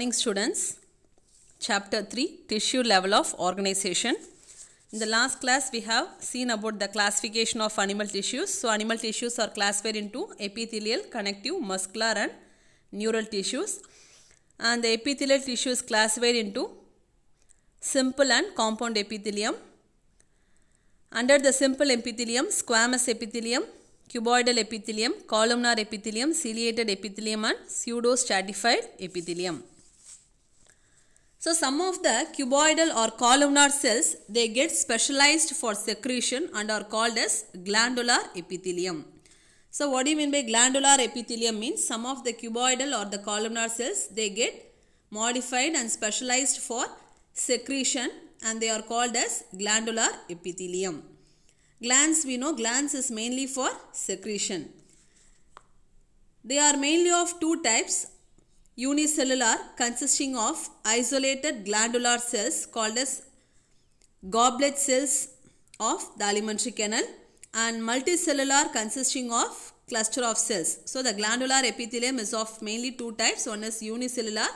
morning students chapter 3 tissue level of organization in the last class we have seen about the classification of animal tissues so animal tissues are classified into epithelial connective muscular and neural tissues and the epithelial tissue is classified into simple and compound epithelium under the simple epithelium squamous epithelium cuboidal epithelium, columnar epithelium, ciliated epithelium and pseudo stratified epithelium. So some of the cuboidal or columnar cells, they get specialized for secretion and are called as glandular epithelium. So what do you mean by glandular epithelium means some of the cuboidal or the columnar cells, they get modified and specialized for secretion and they are called as glandular epithelium. Glands, we know glands is mainly for secretion. They are mainly of two types unicellular consisting of isolated glandular cells called as goblet cells of the alimentary canal and multicellular consisting of cluster of cells. So the glandular epithelium is of mainly two types. One is unicellular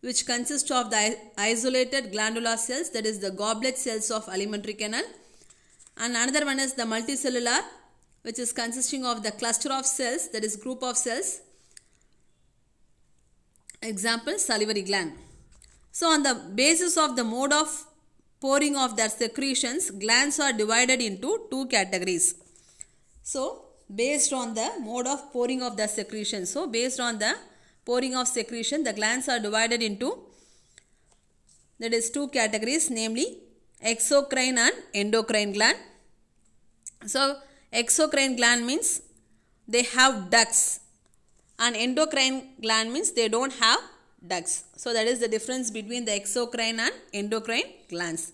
which consists of the isolated glandular cells that is the goblet cells of alimentary canal and another one is the multicellular which is consisting of the cluster of cells that is group of cells Example salivary gland. So on the basis of the mode of pouring of their secretions, glands are divided into two categories. So based on the mode of pouring of the secretion. So based on the pouring of secretion, the glands are divided into that is two categories namely exocrine and endocrine gland. So exocrine gland means they have ducts and endocrine gland means they don't have ducts. So that is the difference between the exocrine and endocrine glands.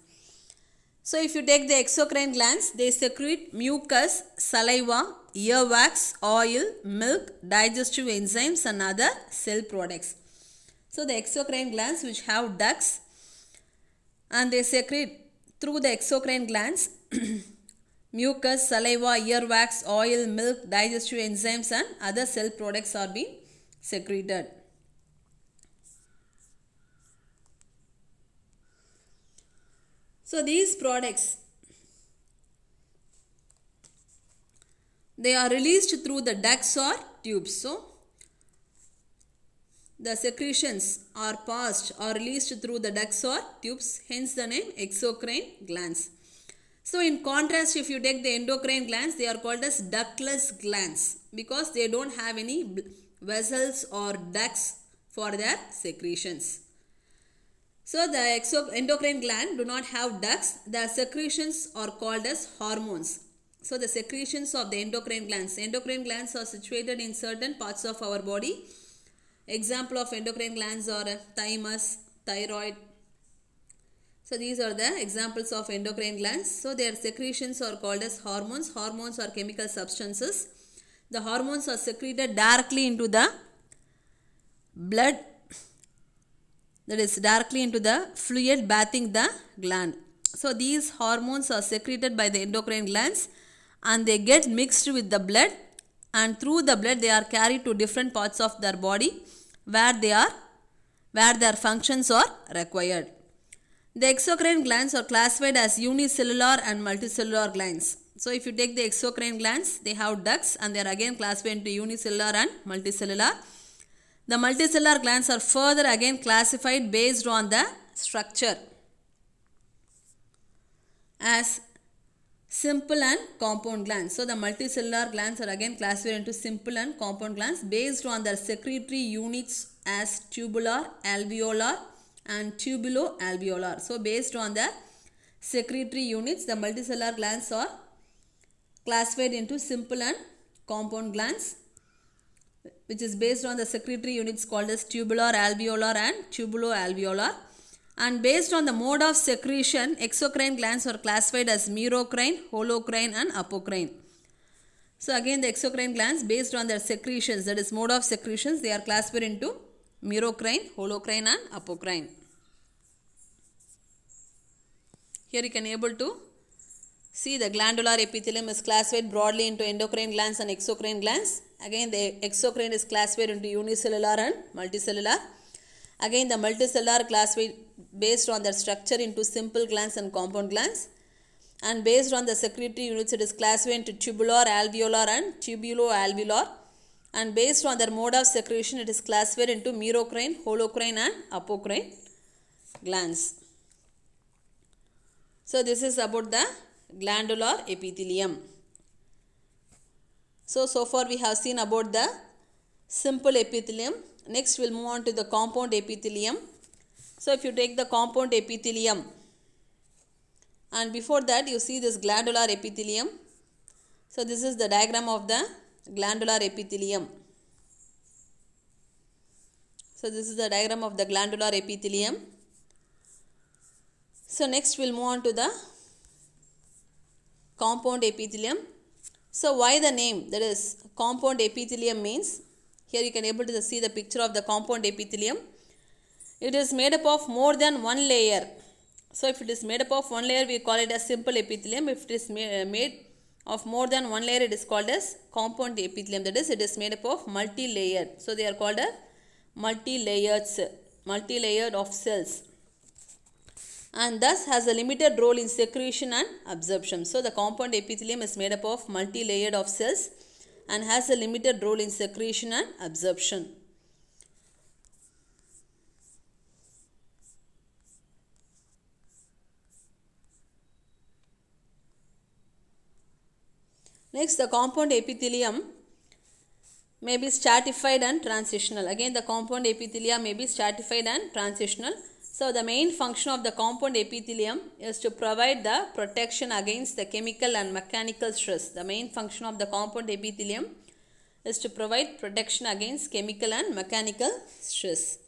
So if you take the exocrine glands, they secrete mucus, saliva, earwax, oil, milk, digestive enzymes and other cell products. So the exocrine glands which have ducts and they secrete through the exocrine glands mucus, saliva, earwax, oil, milk, digestive enzymes and other cell products are being secreted. So these products they are released through the ducts or tubes. So the secretions are passed or released through the ducts or tubes hence the name exocrine glands. So in contrast, if you take the endocrine glands, they are called as ductless glands because they don't have any vessels or ducts for their secretions. So the endocrine gland do not have ducts. The secretions are called as hormones. So the secretions of the endocrine glands. Endocrine glands are situated in certain parts of our body. Example of endocrine glands are thymus, thyroid, so these are the examples of endocrine glands. So their secretions are called as hormones. Hormones are chemical substances. The hormones are secreted directly into the blood that is directly into the fluid bathing the gland. So these hormones are secreted by the endocrine glands and they get mixed with the blood and through the blood they are carried to different parts of their body where they are where their functions are required. The exocrine glands are classified as unicellular and multicellular glands. So if you take the exocrine glands, they have ducts and they are again classified into unicellular and multicellular. The multicellular glands are further again classified based on the structure as simple and compound glands. So the multicellular glands are again classified into simple and compound glands based on their secretory units as tubular, alveolar, and alveolar. So based on the secretory units, the multicellular glands are classified into simple and compound glands which is based on the secretory units called as tubular, alveolar and tubulo alveolar And based on the mode of secretion, exocrine glands are classified as merocrine, holocrine and apocrine. So again the exocrine glands based on their secretions that is mode of secretions they are classified into merocrine, holocrine and apocrine. Here you can able to see the glandular epithelium is classified broadly into endocrine glands and exocrine glands. Again the exocrine is classified into unicellular and multicellular. Again the multicellular classified based on their structure into simple glands and compound glands. And based on the secretory units it is classified into tubular, alveolar and tubuloalveolar and based on their mode of secretion it is classified into merocrine, holocrine and apocrine glands. So this is about the glandular epithelium. So, so far we have seen about the simple epithelium. Next we will move on to the compound epithelium. So, if you take the compound epithelium and before that you see this glandular epithelium. So, this is the diagram of the glandular epithelium. So this is the diagram of the glandular epithelium. So next we'll move on to the compound epithelium. So why the name that is compound epithelium means here you can able to see the picture of the compound epithelium. It is made up of more than one layer. So if it is made up of one layer we call it a simple epithelium. If it is made of more than one layer it is called as compound epithelium that is it is made up of multi-layer so they are called a multi-layered multi-layered of cells and thus has a limited role in secretion and absorption so the compound epithelium is made up of multi-layered of cells and has a limited role in secretion and absorption Next, the compound epithelium may be stratified and transitional. Again, the compound epithelium may be stratified and transitional. So, the main function of the compound epithelium is to provide the protection against the chemical and mechanical stress. The main function of the compound epithelium is to provide protection against chemical and mechanical stress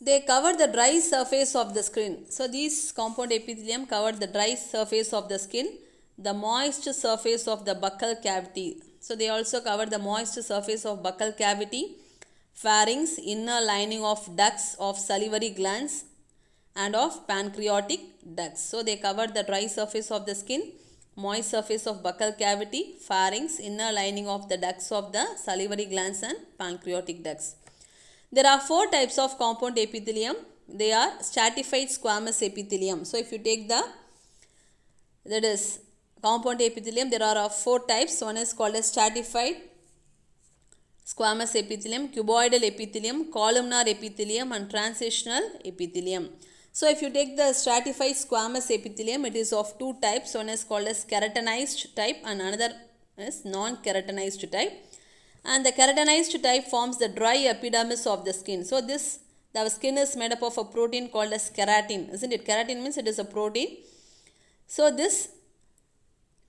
they cover the dry surface of the skin. So these compound epithelium cover the dry surface of the skin, the moist surface of the buccal cavity. So they also cover the moist surface of buccal cavity, pharynx, inner lining of ducts of salivary glands and of pancreatic ducts. So they cover the dry surface of the skin, moist surface of buccal cavity, pharynx, inner lining of the ducts of the salivary glands and pancreatic ducts. There are four types of compound epithelium. They are stratified squamous epithelium. So if you take the, that is compound epithelium, there are uh, four types. One is called as stratified squamous epithelium, cuboidal epithelium, columnar epithelium and transitional epithelium. So if you take the stratified squamous epithelium, it is of two types. One is called as keratinized type and another is non-keratinized type and the keratinized type forms the dry epidermis of the skin. So this the skin is made up of a protein called as keratin, isn't it? Keratin means it is a protein. So this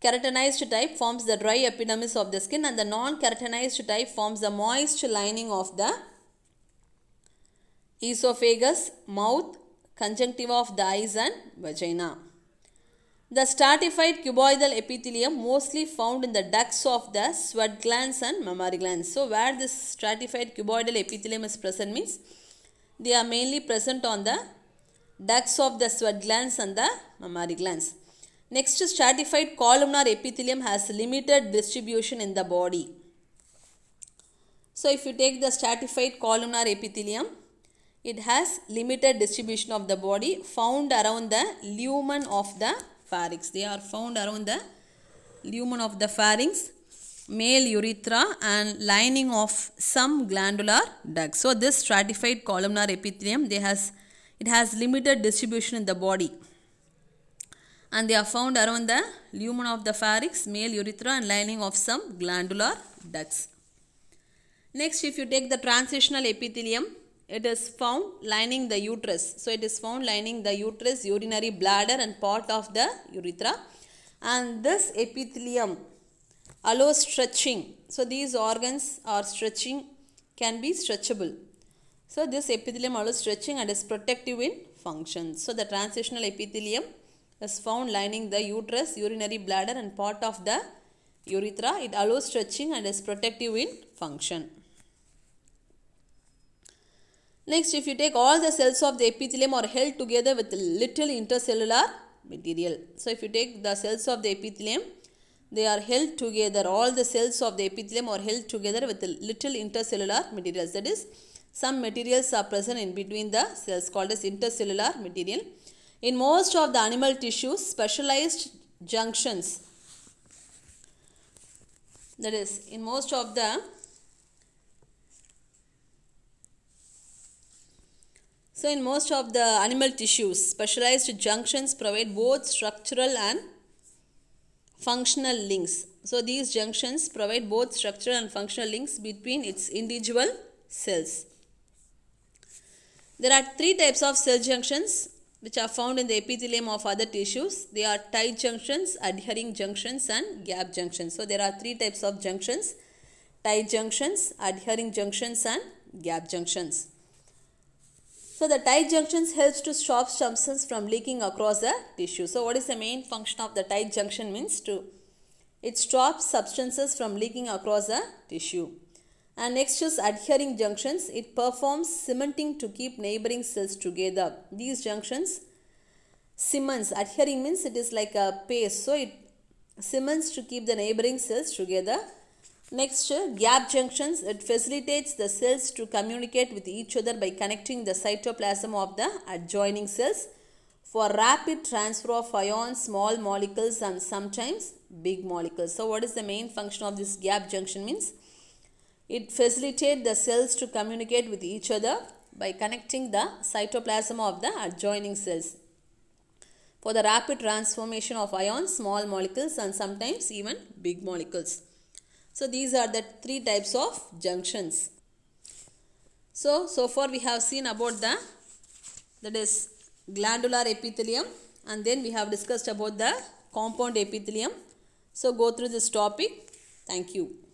keratinized type forms the dry epidermis of the skin and the non-keratinized type forms the moist lining of the esophagus, mouth, conjunctiva of the eyes and vagina. The stratified cuboidal epithelium mostly found in the ducts of the sweat glands and mammary glands. So where this stratified cuboidal epithelium is present means they are mainly present on the ducts of the sweat glands and the mammary glands. Next stratified columnar epithelium has limited distribution in the body. So if you take the stratified columnar epithelium, it has limited distribution of the body found around the lumen of the pharynx. They are found around the lumen of the pharynx, male urethra and lining of some glandular ducts. So this stratified columnar epithelium, they has, it has limited distribution in the body. And they are found around the lumen of the pharynx, male urethra and lining of some glandular ducts. Next, if you take the transitional epithelium, it is found lining the uterus. So it is found lining the uterus, urinary bladder and part of the urethra. And this epithelium allows stretching. So these organs are stretching, can be stretchable. So this epithelium allows stretching and is protective in function. So the transitional epithelium is found lining the uterus, urinary bladder and part of the urethra. It allows stretching and is protective in function. Next, if you take all the cells of the epithelium are held together with little intercellular material. So, if you take the cells of the epithelium, they are held together. All the cells of the epithelium are held together with little intercellular materials. That is, some materials are present in between the cells called as intercellular material. In most of the animal tissues, specialized junctions, that is, in most of the So in most of the animal tissues, specialized junctions provide both structural and functional links. So these junctions provide both structural and functional links between its individual cells. There are three types of cell junctions which are found in the epithelium of other tissues. They are tight junctions, adhering junctions and gap junctions. So there are three types of junctions, tight junctions, adhering junctions and gap junctions. So the tight junctions helps to stop substance from leaking across the tissue. So what is the main function of the tight junction means to it stops substances from leaking across the tissue. And next is adhering junctions. It performs cementing to keep neighboring cells together. These junctions cements. Adhering means it is like a paste. So it cements to keep the neighboring cells together Next, gap junctions. It facilitates the cells to communicate with each other by connecting the cytoplasm of the adjoining cells for rapid transfer of ions, small molecules and sometimes big molecules. So, what is the main function of this gap junction means? It facilitates the cells to communicate with each other by connecting the cytoplasm of the adjoining cells for the rapid transformation of ions, small molecules and sometimes even big molecules. So these are the three types of junctions. So, so far we have seen about the that is glandular epithelium and then we have discussed about the compound epithelium. So go through this topic. Thank you.